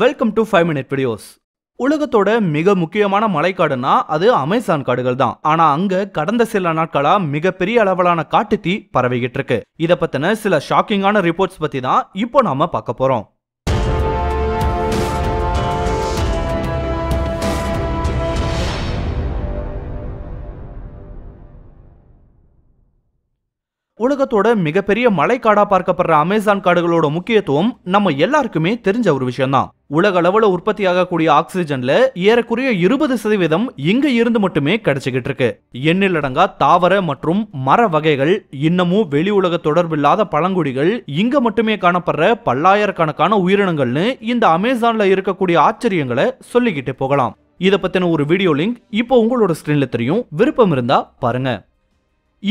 welcome to five minute videos உலகத்தோட மிக முக்கியமான மலைக்காடுனா அது அமேசான் காடுகள் தான் ஆனா அங்க கடந்த சில நாட்களா மிகப்பெரிய அளவிலான காட்டு தீ பரவிக்கிட்டு இருக்கு இதை பத்தின சில ஷாக்கிங்கான ரிப்போர்ட்ஸ் பத்தி தான் இப்போ நாம பார்க்க போறோம் உலகத்தோட மிகப்பெரிய மலை காடா பார்க்கப்படுற அமேசான் காடுகளோட முக்கியத்துவம் நம்ம எல்லாருக்குமே தெரிஞ்ச ஒரு விஷயம்தான் உலக அளவுல உற்பத்தி ஆகக்கூடிய ஆக்சிஜன்ல ஏறக்குறைய இருபது சதவீதம் இங்க இருந்து மட்டுமே கிடைச்சிக்கிட்டு இருக்கு எண்ணிலடங்கா தாவர மற்றும் மர வகைகள் இன்னமும் வெளி உலக தொடர்பில்லாத பழங்குடிகள் இங்க மட்டுமே காணப்படுற பல்லாயிரக்கணக்கான உயிரினங்கள்னு இந்த அமேசான்ல இருக்கக்கூடிய ஆச்சரியங்களை சொல்லிக்கிட்டு போகலாம் இதை பத்தின ஒரு வீடியோ லிங்க் இப்போ உங்களோட ஸ்கிரீன்ல தெரியும் விருப்பம் இருந்தா பாருங்க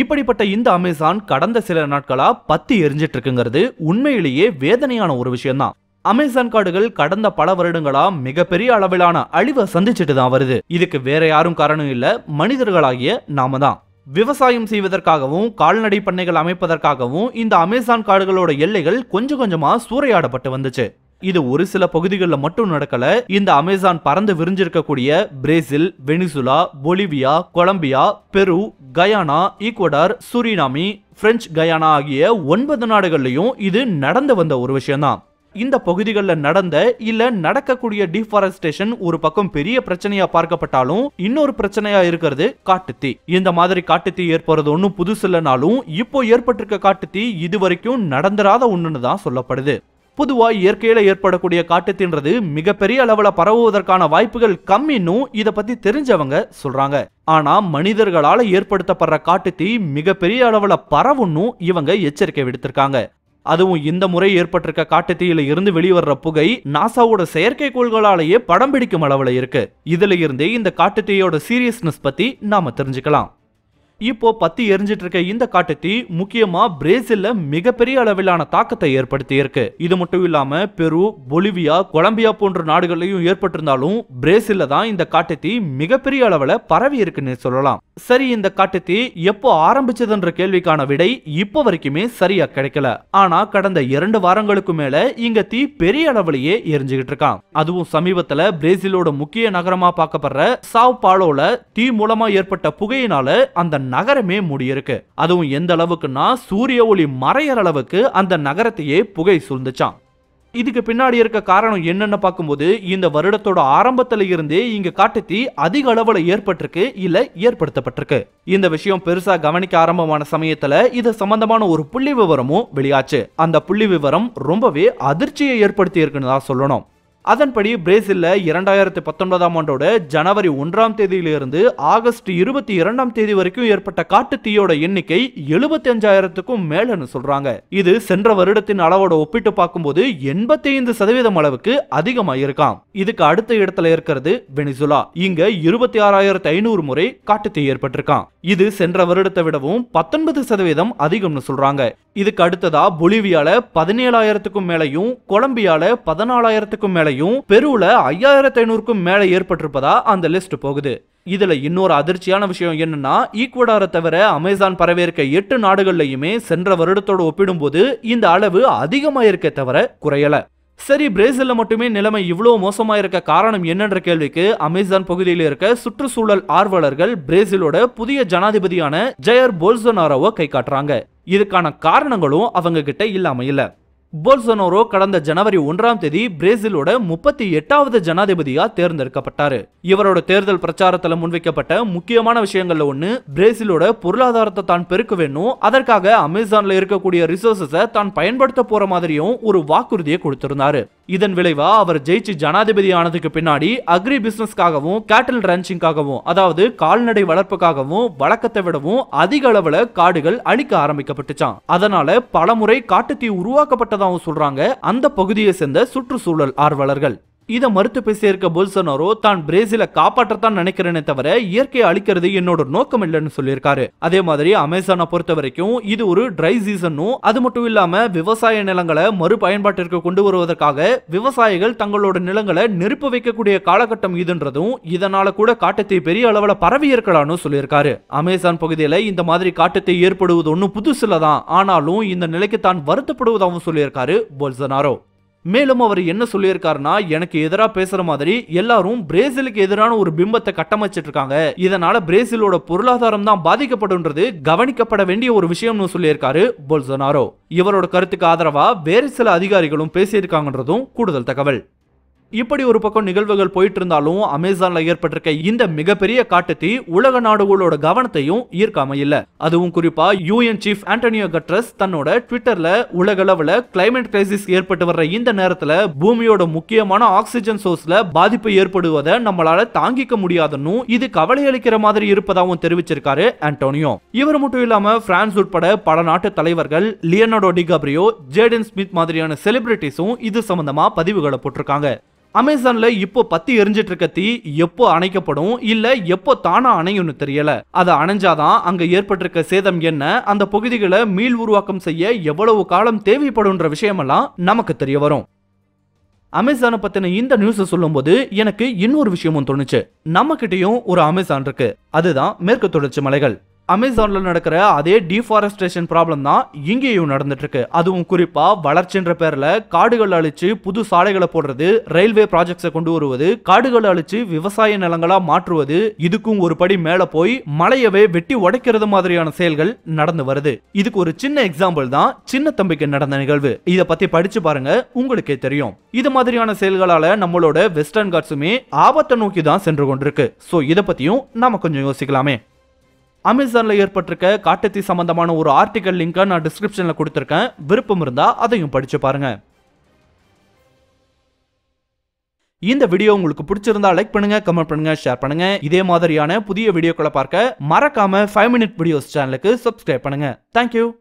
இப்படிப்பட்ட இந்த அமேசான் கடந்த சில நாட்களா பத்தி எரிஞ்சிட்டு இருக்குங்கிறது உண்மையிலேயே வேதனையான ஒரு விஷயம்தான் அமேசான் காடுகள் கடந்த பல வருடங்களா மிகப்பெரிய அளவிலான அழிவை சந்திச்சுட்டு தான் வருது இதுக்கு வேற யாரும் காரணம் இல்ல மனிதர்களாகிய நாம தான் விவசாயம் செய்வதற்காகவும் கால்நடை பண்ணைகள் அமைப்பதற்காகவும் இந்த அமேசான் காடுகளோட எல்லைகள் கொஞ்சம் கொஞ்சமா சூறையாடப்பட்டு வந்துச்சு இது ஒரு சில பகுதிகளில் மட்டும் நடக்கல இந்த அமேசான் பறந்து விரிஞ்சிருக்கக்கூடிய Brazil Venezuela Bolivia Colombia Peru Guyana Ecuador Suriname French Guiana ஆகிய ஒன்பது நாடுகள்லையும் இது நடந்து வந்த ஒரு விஷயம்தான் இந்த பகுதிகளில் நடந்த இல்ல நடக்கக்கூடிய டிஃபாரஸ்டேஷன் ஒரு பக்கம் பெரிய பிரச்சனையா பார்க்கப்பட்டாலும் இன்னொரு பிரச்சனையா இருக்கிறது காட்டுத்தீ இந்த மாதிரி காட்டுத்தீ ஏற்படுறது ஒன்றும் புதுசு இல்லைனாலும் இப்போ ஏற்பட்டிருக்க காட்டுத்தீ இது வரைக்கும் நடந்துராத ஒன்றுன்னு தான் சொல்லப்படுது பொதுவாக இயற்கையில் ஏற்படக்கூடிய காட்டுத்தின்றது மிகப்பெரிய அளவில் பரவுவதற்கான வாய்ப்புகள் கம்மின்னு இதை பற்றி தெரிஞ்சவங்க சொல்கிறாங்க ஆனால் மனிதர்களால் ஏற்படுத்தப்படுற காட்டுத்தீ மிகப்பெரிய அளவில் பரவுன்னு இவங்க எச்சரிக்கை விடுத்திருக்காங்க அதுவும் இந்த முறை ஏற்பட்டிருக்க காட்டுத்தீயில இருந்து வெளிவர்ற புகை நாசாவோட செயற்கைக்கோள்களாலேயே படம் பிடிக்கும் அளவில் இருக்கு இதுல இருந்தே இந்த காட்டுத்தீயோட சீரியஸ்னஸ் பத்தி நாம தெரிஞ்சுக்கலாம் இப்போ பத்தி எரிஞ்சிட்டு இருக்க இந்த காட்டுத்தி முக்கியமா பிரேசில்ல மிகப்பெரிய அளவிலான தாக்கத்தை ஏற்படுத்தி இருக்கு இது மட்டும் இல்லாம பெரு பொலிவியா கொலம்பியா போன்ற நாடுகளையும் ஏற்பட்டிருந்தாலும் பிரேசில்ல தான் இந்த காட்டுத்தி மிகப்பெரிய அளவுல பரவி இருக்குன்னு சொல்லலாம் சரி இந்த காட்டுத்தி எப்போ எப்போ ஆரம்பிச்சதுன்ற கேள்விக்கான விடை இப்போ வரைக்குமே சரியா கிடைக்கல ஆனா கடந்த இரண்டு வாரங்களுக்கு மேல இங்க தீ பெரிய அளவுலயே எரிஞ்சுகிட்டு இருக்கான் அதுவும் சமீபத்துல பிரேசிலோட முக்கிய நகரமா பார்க்கப்படுற சாவ் பாலோல தீ மூலமா ஏற்பட்ட புகையினால அந்த நகரமே மூடியிருக்கு அதுவும் எந்த அளவுக்குன்னா சூரிய ஒளி மறையற அளவுக்கு அந்த நகரத்தையே புகை சூழ்ந்துச்சான் இதுக்கு பின்னாடி இருக்க காரணம் என்னன்னு பார்க்கும்போது இந்த வருடத்தோட ஆரம்பத்துல இருந்தே இங்க காட்டுத்தி அதிக அளவுல ஏற்பட்டிருக்கு இல்ல ஏற்படுத்தப்பட்டிருக்கு இந்த விஷயம் பெருசா கவனிக்க ஆரம்பமான சமயத்துல இது சம்பந்தமான ஒரு புள்ளி விவரமும் வெளியாச்சு அந்த புள்ளி விவரம் ரொம்பவே அதிர்ச்சியை ஏற்படுத்தி இருக்குன்னு தான் சொல்லணும் அதன்படி பிரேசிலில் இரண்டாயிரத்தி பத்தொன்பதாம் ஆண்டோட ஜனவரி ஒன்றாம் தேதியிலிருந்து ஆகஸ்ட் இருபத்தி இரண்டாம் தேதி வரைக்கும் ஏற்பட்ட காட்டு தீயோட எண்ணிக்கை எழுபத்தி அஞ்சாயிரத்துக்கும் மேலன்னு சொல்றாங்க இது சென்ற வருடத்தின் அளவோட ஒப்பிட்டு பார்க்கும்போது எண்பத்தி ஐந்து சதவீதம் அளவுக்கு அதிகமாயிருக்காம் இதுக்கு அடுத்த இடத்துல இருக்கிறது வெனிசுலா இங்க இருபத்தி ஆறாயிரத்து ஐநூறு முறை காட்டு தீ ஏற்பட்டிருக்கான் இது சென்ற வருடத்தை விடவும் பத்தொன்பது சதவீதம் அதிகம்னு சொல்றாங்க இதுக்கு அடுத்ததா பொலிவியால பதினேழாயிரத்துக்கும் மேலையும் கொலம்பியால பதினாலாயிரத்துக்கும் மேல வரையும் பெருவில் ஐயாயிரத்தி ஐநூறுக்கும் மேலே ஏற்பட்டிருப்பதா அந்த லிஸ்ட் போகுது இதுல இன்னொரு அதிர்ச்சியான விஷயம் என்னன்னா ஈக்குவடாரை தவிர அமேசான் பரவேற்க எட்டு நாடுகள்லையுமே சென்ற வருடத்தோடு ஒப்பிடும்போது இந்த அளவு அதிகமாயிருக்க தவிர குறையல சரி பிரேசில்ல மட்டுமே நிலைமை இவ்வளவு மோசமாயிருக்க இருக்க காரணம் என்னன்ற கேள்விக்கு அமேசான் பகுதியில் இருக்க சுற்றுச்சூழல் ஆர்வலர்கள் பிரேசிலோட புதிய ஜனாதிபதியான ஜெயர் போல்சோனாரோவை கை காட்டுறாங்க இதுக்கான காரணங்களும் அவங்க கிட்ட இல்லாம இல்லை போல்சனோரோ கடந்த ஜனவரி ஒன்றாம் தேதி பிரேசிலோட முப்பத்தி எட்டாவது ஜனாதிபதியா தேர்ந்தெடுக்கப்பட்டாரு இவரோட தேர்தல் பிரச்சாரத்துல முன்வைக்கப்பட்ட முக்கியமான விஷயங்கள்ல ஒண்ணு பிரேசிலோட பொருளாதாரத்தை தான் பெருக்க வேணும் அதற்காக அமேசான்ல இருக்கக்கூடிய ரிசோர்சஸ தான் பயன்படுத்த போற மாதிரியும் ஒரு வாக்குறுதியை கொடுத்திருந்தாரு இதன் விளைவா அவர் ஜெயிச்சு ஜனாதிபதி ஆனதுக்கு பின்னாடி அக்ரி பிசினஸ்க்காகவும் கேட்டல் ரன்ச்சிங்காகவும் அதாவது கால்நடை வளர்ப்புக்காகவும் வழக்கத்தை விடவும் அதிக அளவுல காடுகள் அழிக்க ஆரம்பிக்கப்பட்டுச்சான் அதனால பலமுறை காட்டுத்தீ உருவாக்கப்பட்டதாகவும் சொல்றாங்க அந்த பகுதியை சேர்ந்த சுற்றுச்சூழல் ஆர்வலர்கள் இதை மறுத்து பேசியிருக்க போல்சனாரோ தான் பிரேசிலை காப்பாற்றத்தான் நினைக்கிறேனே தவிர இயற்கையை அழிக்கிறது என்னோட நோக்கம் இல்லைன்னு சொல்லியிருக்காரு அதே மாதிரி அமேசானை பொறுத்த வரைக்கும் இது ஒரு ட்ரை சீசனும் அது மட்டும் இல்லாம விவசாய நிலங்களை மறுபயன்பாட்டிற்கு கொண்டு வருவதற்காக விவசாயிகள் தங்களோட நிலங்களை நெருப்பு வைக்கக்கூடிய காலகட்டம் இதுன்றதும் இதனால கூட காட்டத்தை பெரிய அளவில் பரவி இருக்கலாம்னு சொல்லியிருக்காரு அமேசான் பகுதியில் இந்த மாதிரி காட்டத்தை ஏற்படுவது ஒன்றும் புதுசில் தான் ஆனாலும் இந்த நிலைக்கு தான் வருத்தப்படுவதாகவும் சொல்லியிருக்காரு போல்சனாரோ மேலும் அவர் என்ன சொல்லியிருக்காருன்னா எனக்கு எதிராக பேசுற மாதிரி எல்லாரும் பிரேசிலுக்கு எதிரான ஒரு பிம்பத்தை கட்டமைச்சிட்டு இருக்காங்க இதனால பிரேசிலோட பொருளாதாரம் தான் பாதிக்கப்படும்ன்றது கவனிக்கப்பட வேண்டிய ஒரு விஷயம்னு சொல்லியிருக்காரு பொல்சனாரோ இவரோட கருத்துக்கு ஆதரவா வேறு சில அதிகாரிகளும் பேசியிருக்காங்கன்றதும் கூடுதல் தகவல் இப்படி ஒரு பக்கம் நிகழ்வுகள் போயிட்டு இருந்தாலும் அமேசான்ல ஏற்பட்டிருக்க இந்த மிகப்பெரிய தீ உலக நாடுகளோட கவனத்தையும் ஈர்க்காம இல்ல அதுவும் குறிப்பா யூஎன் சீஃப் ஆண்டனியோ கட்ரஸ் தன்னோட ட்விட்டர்ல உலக அளவுல கிளைமேட் கிரைசிஸ் ஏற்பட்டு வர்ற இந்த நேரத்துல பூமியோட முக்கியமான ஆக்சிஜன் சோர்ஸ்ல பாதிப்பு ஏற்படுவதை நம்மளால தாங்கிக்க முடியாதுன்னு இது கவலை அளிக்கிற மாதிரி இருப்பதாகவும் தெரிவிச்சிருக்காரு ஆண்டோனியோ இவர் மட்டும் இல்லாம பிரான்ஸ் உட்பட பல நாட்டு தலைவர்கள் லியனோடோ டிகாபிரியோ ஜேடன் ஸ்மித் மாதிரியான செலிபிரிட்டிஸும் இது சம்பந்தமா பதிவுகளை போட்டிருக்காங்க அமேசானில் இப்போ பற்றி எரிஞ்சிட்டு இருக்க தீ எப்போ அணைக்கப்படும் இல்லை எப்போ தானாக அணையும்னு தெரியல அதை அணைஞ்சாதான் அங்கே ஏற்பட்டிருக்க சேதம் என்ன அந்த பகுதிகளை மீள் உருவாக்கம் செய்ய எவ்வளவு காலம் தேவைப்படும்ன்ற விஷயமெல்லாம் நமக்கு தெரிய வரும் அமேசானை பத்தின இந்த நியூஸை சொல்லும்போது எனக்கு இன்னொரு விஷயமும் தோணுச்சு நம்ம கிட்டயும் ஒரு அமேசான் இருக்கு அதுதான் மேற்கு தொடர்ச்சி மலைகள் அமேசானில் நடக்கிற அதே டிஃபாரஸ்டேஷன் ப்ராப்ளம் தான் இங்கேயும் நடந்துட்டுருக்கு அதுவும் குறிப்பாக வளர்ச்சின்ற பேரில் காடுகள் அழிச்சு புது சாலைகளை போடுறது ரயில்வே ப்ராஜெக்ட்ஸை கொண்டு வருவது காடுகள் அழிச்சு விவசாய நிலங்களாக மாற்றுவது இதுக்கும் ஒரு படி மேலே போய் மலையவே வெட்டி உடைக்கிறது மாதிரியான செயல்கள் நடந்து வருது இதுக்கு ஒரு சின்ன எக்ஸாம்பிள் தான் சின்ன தம்பிக்கு நடந்த நிகழ்வு இதை பற்றி படிச்சு பாருங்க உங்களுக்கே தெரியும் இது மாதிரியான செயல்களால் நம்மளோட வெஸ்டர்ன் காட்ஸுமே ஆபத்தை நோக்கி தான் சென்று கொண்டிருக்கு ஸோ இதை பற்றியும் நாம கொஞ்சம் யோசிக்கலாமே அமேசானில் ஏற்பட்டிருக்க காட்டுத்தீ சம்பந்தமான ஒரு ஆர்டிக்கல் லிங்கை நான் டிஸ்கிரிப்ஷனில் கொடுத்துருக்கேன் விருப்பம் இருந்தால் அதையும் படித்து பாருங்கள் இந்த வீடியோ உங்களுக்கு பிடிச்சிருந்தா லைக் பண்ணுங்க கமெண்ட் பண்ணுங்க ஷேர் பண்ணுங்க இதே மாதிரியான புதிய வீடியோக்களை பார்க்க மறக்காம ஃபைவ் மினிட் வீடியோஸ் சேனலுக்கு சப்ஸ்கிரைப் பண்ணுங்க தேங்க்யூ